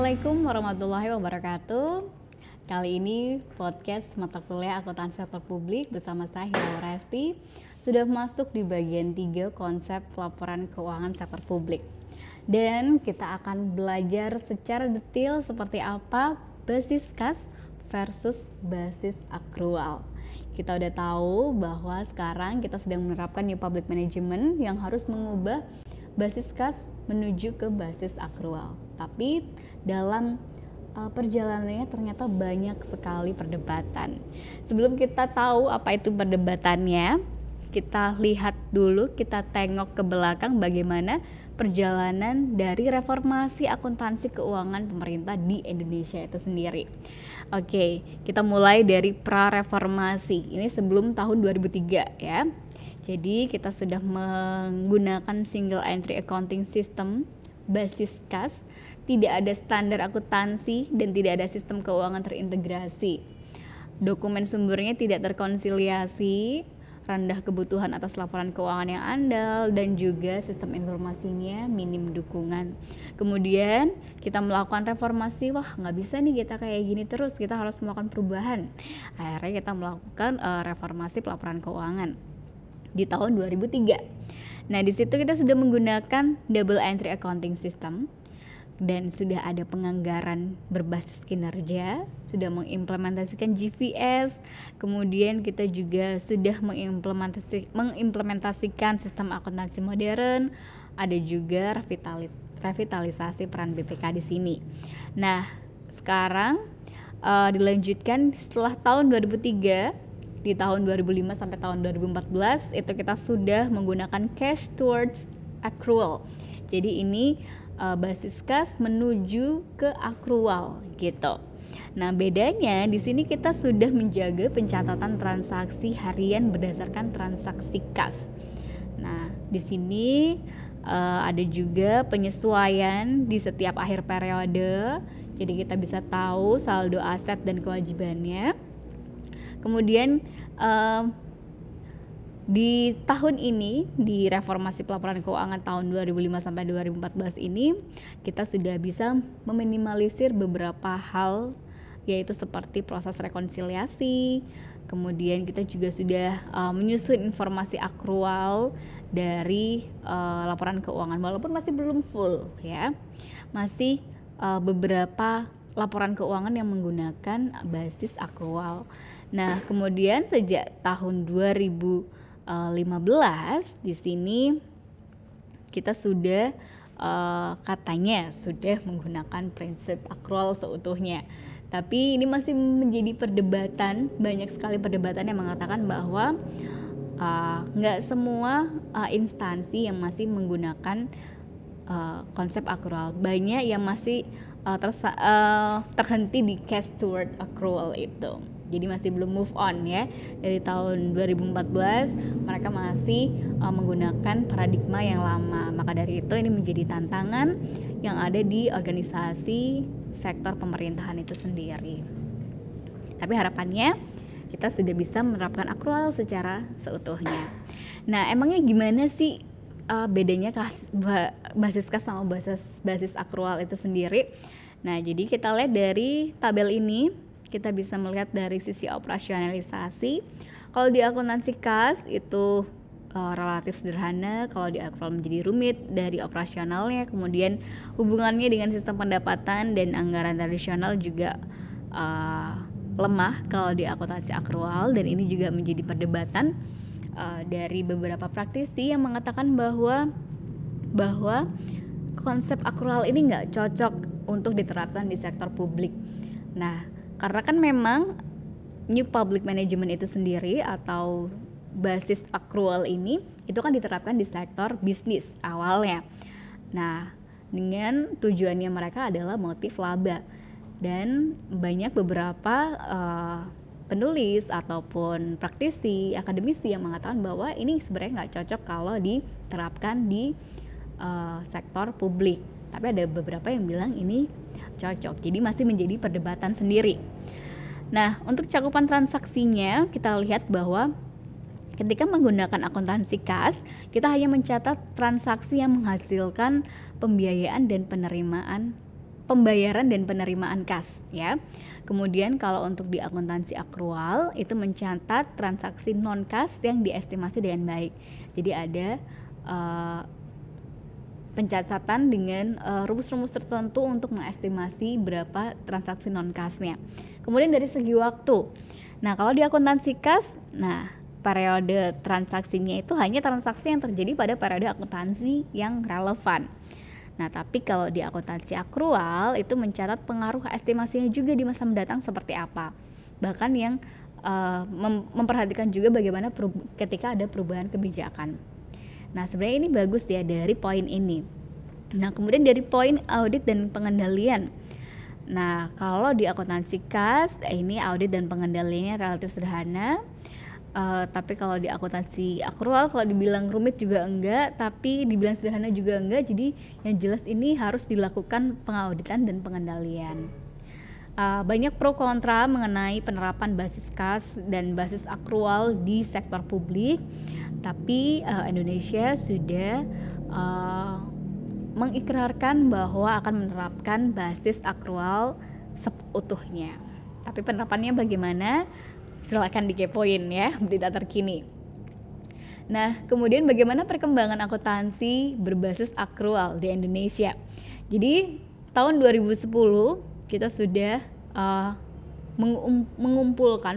Assalamualaikum warahmatullahi wabarakatuh. Kali ini podcast mata kuliah akuntansi sektor publik bersama saya Hilal Resti sudah masuk di bagian tiga konsep laporan keuangan sektor publik. Dan kita akan belajar secara detail seperti apa basis kas versus basis akrual kita udah tahu bahwa sekarang kita sedang menerapkan new public management yang harus mengubah basis kas menuju ke basis akrual tapi dalam eh, perjalanannya ternyata banyak sekali perdebatan. Sebelum kita tahu apa itu perdebatannya, kita lihat dulu, kita tengok ke belakang bagaimana perjalanan dari reformasi akuntansi keuangan pemerintah di Indonesia itu sendiri. Oke, kita mulai dari pra-reformasi. Ini sebelum tahun 2003 ya. Jadi kita sudah menggunakan single entry accounting system basis kas, tidak ada standar akuntansi, dan tidak ada sistem keuangan terintegrasi. Dokumen sumbernya tidak terkonsiliasi, rendah kebutuhan atas laporan keuangan yang andal dan juga sistem informasinya minim dukungan. Kemudian kita melakukan reformasi, wah nggak bisa nih kita kayak gini terus, kita harus melakukan perubahan. Akhirnya kita melakukan uh, reformasi pelaporan keuangan di tahun 2003. Nah, di situ kita sudah menggunakan double entry accounting system dan sudah ada penganggaran berbasis kinerja, sudah mengimplementasikan GVS, kemudian kita juga sudah mengimplementasi, mengimplementasikan sistem akuntansi modern, ada juga revitalisasi peran BPK di sini. Nah, sekarang uh, dilanjutkan setelah tahun 2003 di tahun 2005 sampai tahun 2014 itu kita sudah menggunakan cash towards accrual. Jadi ini uh, basis kas menuju ke accrual gitu. Nah, bedanya di sini kita sudah menjaga pencatatan transaksi harian berdasarkan transaksi kas. Nah, di sini uh, ada juga penyesuaian di setiap akhir periode. Jadi kita bisa tahu saldo aset dan kewajibannya. Kemudian uh, di tahun ini di reformasi pelaporan keuangan tahun 2005 sampai 2014 ini kita sudah bisa meminimalisir beberapa hal yaitu seperti proses rekonsiliasi. Kemudian kita juga sudah uh, menyusun informasi akrual dari uh, laporan keuangan walaupun masih belum full ya. Masih uh, beberapa laporan keuangan yang menggunakan basis akual. Nah, kemudian sejak tahun 2015 di sini kita sudah eh, katanya sudah menggunakan prinsip aktual seutuhnya. Tapi ini masih menjadi perdebatan, banyak sekali perdebatan yang mengatakan bahwa eh, nggak uh, semua uh, instansi yang masih menggunakan uh, konsep aktual. Banyak yang masih uh, tersa, uh, terhenti di cash toward accrual itu. Jadi masih belum move on ya. Dari tahun 2014 mereka masih uh, menggunakan paradigma yang lama. Maka dari itu ini menjadi tantangan yang ada di organisasi sektor pemerintahan itu sendiri. Tapi harapannya kita sudah bisa menerapkan akrual secara seutuhnya. Nah, emangnya gimana sih uh, bedanya kas, ba, basis kas sama basis basis akrual itu sendiri. Nah, jadi kita lihat dari tabel ini, kita bisa melihat dari sisi operasionalisasi. Kalau di akuntansi kas itu uh, relatif sederhana, kalau di akrual menjadi rumit dari operasionalnya, kemudian hubungannya dengan sistem pendapatan dan anggaran tradisional juga uh, lemah kalau di akuntansi akrual dan ini juga menjadi perdebatan uh, dari beberapa praktisi yang mengatakan bahwa bahwa konsep akrual ini nggak cocok untuk diterapkan di sektor publik. Nah, karena kan memang new public management itu sendiri atau basis akrual ini itu kan diterapkan di sektor bisnis awalnya. Nah, dengan tujuannya mereka adalah motif laba dan banyak beberapa uh, penulis ataupun praktisi akademisi yang mengatakan bahwa ini sebenarnya nggak cocok kalau diterapkan di uh, sektor publik. Tapi ada beberapa yang bilang ini cocok. Jadi masih menjadi perdebatan sendiri. Nah, untuk cakupan transaksinya kita lihat bahwa ketika menggunakan akuntansi kas, kita hanya mencatat transaksi yang menghasilkan pembiayaan dan penerimaan pembayaran dan penerimaan kas ya. Kemudian kalau untuk di akuntansi akrual itu mencatat transaksi non kas yang diestimasi dengan baik. Jadi ada uh, pencatatan dengan rumus eh, rumus-rumus tertentu untuk mengestimasi berapa transaksi non kasnya. Kemudian dari segi waktu. Nah, kalau di akuntansi kas, nah periode transaksinya itu hanya transaksi yang terjadi pada periode akuntansi yang relevan. Nah, tapi kalau di akuntansi akrual itu mencatat pengaruh estimasinya juga di masa mendatang seperti apa. Bahkan yang uh, mem memperhatikan juga bagaimana ketika ada perubahan kebijakan. Nah, sebenarnya ini bagus ya dari poin ini. Nah, kemudian dari poin audit dan pengendalian. Nah, kalau di akuntansi kas, eh, ini audit dan pengendaliannya relatif sederhana Uh, tapi kalau di akuntansi akrual kalau dibilang rumit juga enggak, tapi dibilang sederhana juga enggak. Jadi yang jelas ini harus dilakukan pengauditan dan pengendalian. Uh, banyak pro kontra mengenai penerapan basis kas dan basis akrual di sektor publik, tapi uh, Indonesia sudah uh, mengikrarkan bahwa akan menerapkan basis akrual seutuhnya. Tapi penerapannya bagaimana? Silahkan dikepoin ya berita terkini. Nah, kemudian bagaimana perkembangan akuntansi berbasis akrual di Indonesia? Jadi, tahun 2010 kita sudah uh, mengumpulkan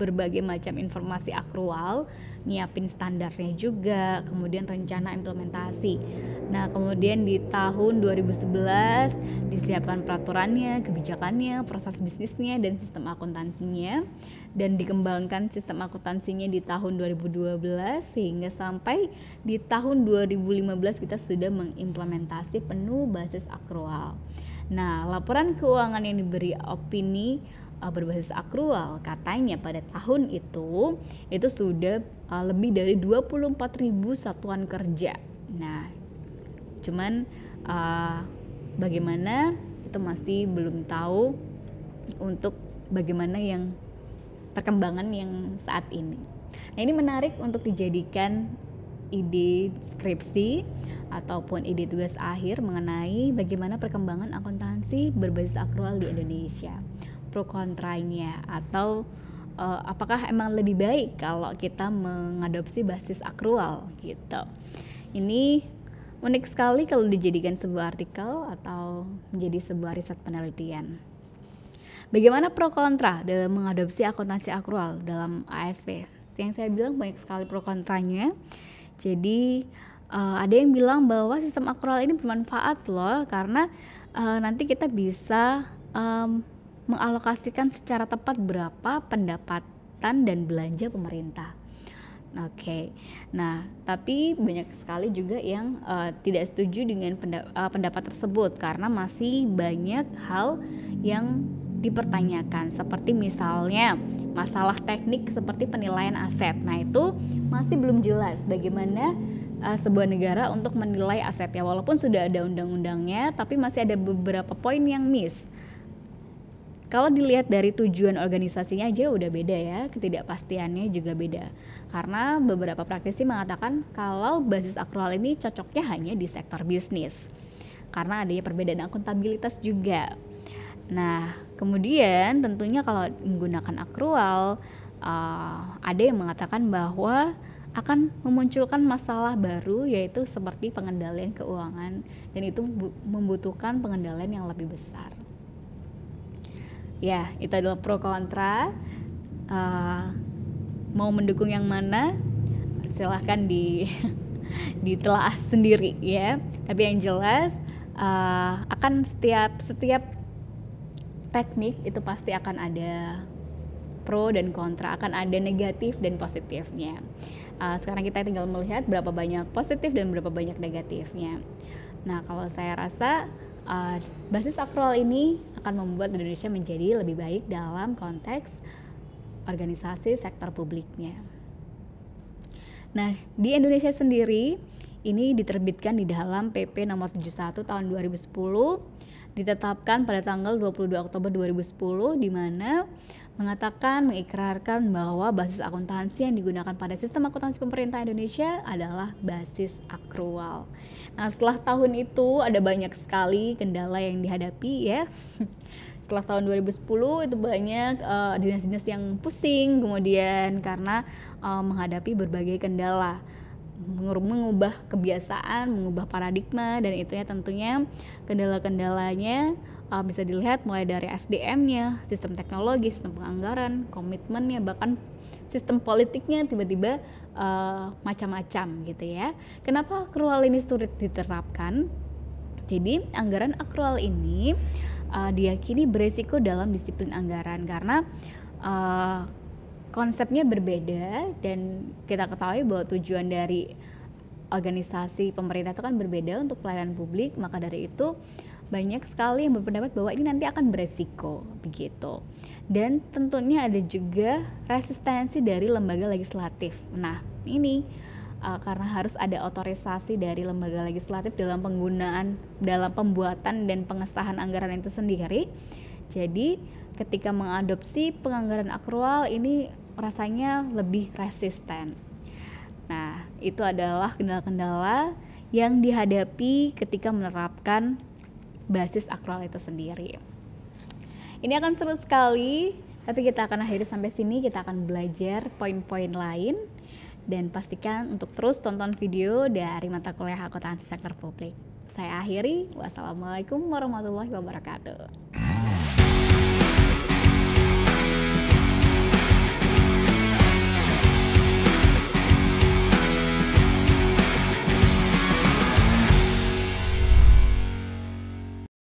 berbagai macam informasi akrual, nyiapin standarnya juga, kemudian rencana implementasi. Nah, kemudian di tahun 2011 disiapkan peraturannya, kebijakannya, proses bisnisnya dan sistem akuntansinya dan dikembangkan sistem akuntansinya di tahun 2012 sehingga sampai di tahun 2015 kita sudah mengimplementasi penuh basis akrual. Nah, laporan keuangan yang diberi opini uh, berbasis akrual. Katanya pada tahun itu itu sudah uh, lebih dari ribu satuan kerja. Nah, cuman uh, bagaimana itu masih belum tahu untuk bagaimana yang perkembangan yang saat ini. Nah, ini menarik untuk dijadikan ide skripsi ataupun ide tugas akhir mengenai bagaimana perkembangan akuntansi berbasis akrual di Indonesia pro kontranya atau uh, apakah emang lebih baik kalau kita mengadopsi basis akrual gitu. Ini unik sekali kalau dijadikan sebuah artikel atau menjadi sebuah riset penelitian. Bagaimana pro kontra dalam mengadopsi akuntansi akrual dalam ASP? yang saya bilang banyak sekali pro kontranya. Jadi uh, ada yang bilang bahwa sistem akrual ini bermanfaat loh karena uh, nanti kita bisa um, mengalokasikan secara tepat berapa pendapatan dan belanja pemerintah. Oke, okay. nah tapi banyak sekali juga yang uh, tidak setuju dengan uh, pendapat tersebut karena masih banyak hal yang dipertanyakan seperti misalnya masalah teknik seperti penilaian aset. Nah itu masih belum jelas bagaimana uh, sebuah negara untuk menilai asetnya walaupun sudah ada undang-undangnya tapi masih ada beberapa poin yang miss kalau dilihat dari tujuan organisasinya aja udah beda ya, ketidakpastiannya juga beda. Karena beberapa praktisi mengatakan kalau basis akrual ini cocoknya hanya di sektor bisnis. Karena adanya perbedaan akuntabilitas juga. Nah, kemudian tentunya kalau menggunakan akrual, uh, ada yang mengatakan bahwa akan memunculkan masalah baru yaitu seperti pengendalian keuangan dan itu membutuhkan pengendalian yang lebih besar ya itu adalah pro kontra uh, mau mendukung yang mana silahkan di ditelaah sendiri ya tapi yang jelas uh, akan setiap setiap teknik itu pasti akan ada pro dan kontra akan ada negatif dan positifnya uh, sekarang kita tinggal melihat berapa banyak positif dan berapa banyak negatifnya nah kalau saya rasa uh, basis aktual ini akan membuat Indonesia menjadi lebih baik dalam konteks organisasi sektor publiknya. Nah, di Indonesia sendiri ini diterbitkan di dalam PP nomor 71 tahun 2010 ditetapkan pada tanggal 22 Oktober 2010 di mana mengatakan mengikrarkan bahwa basis akuntansi yang digunakan pada sistem akuntansi pemerintah Indonesia adalah basis akrual. Nah, setelah tahun itu ada banyak sekali kendala yang dihadapi ya. Setelah tahun 2010 itu banyak eh, dinas-dinas uh, yang pusing kemudian karena uh, menghadapi berbagai kendala mengubah kebiasaan, mengubah paradigma dan itu ya tentunya kendala-kendalanya uh, bisa dilihat mulai dari SDM-nya, sistem teknologi, sistem penganggaran, komitmennya, bahkan sistem politiknya tiba-tiba uh, macam-macam gitu ya. Kenapa akrual ini sulit diterapkan? Jadi anggaran akrual ini uh, diyakini beresiko dalam disiplin anggaran karena uh, konsepnya berbeda dan kita ketahui bahwa tujuan dari organisasi pemerintah itu kan berbeda untuk pelayanan publik maka dari itu banyak sekali yang berpendapat bahwa ini nanti akan beresiko begitu. Dan tentunya ada juga resistensi dari lembaga legislatif. Nah, ini uh, karena harus ada otorisasi dari lembaga legislatif dalam penggunaan dalam pembuatan dan pengesahan anggaran itu sendiri. Jadi, ketika mengadopsi penganggaran akrual ini rasanya lebih resisten. Nah, itu adalah kendala-kendala yang dihadapi ketika menerapkan basis akral itu sendiri. Ini akan seru sekali, tapi kita akan akhiri sampai sini. Kita akan belajar poin-poin lain dan pastikan untuk terus tonton video dari mata kuliah akuntansi sektor publik. Saya akhiri, wassalamualaikum warahmatullahi wabarakatuh.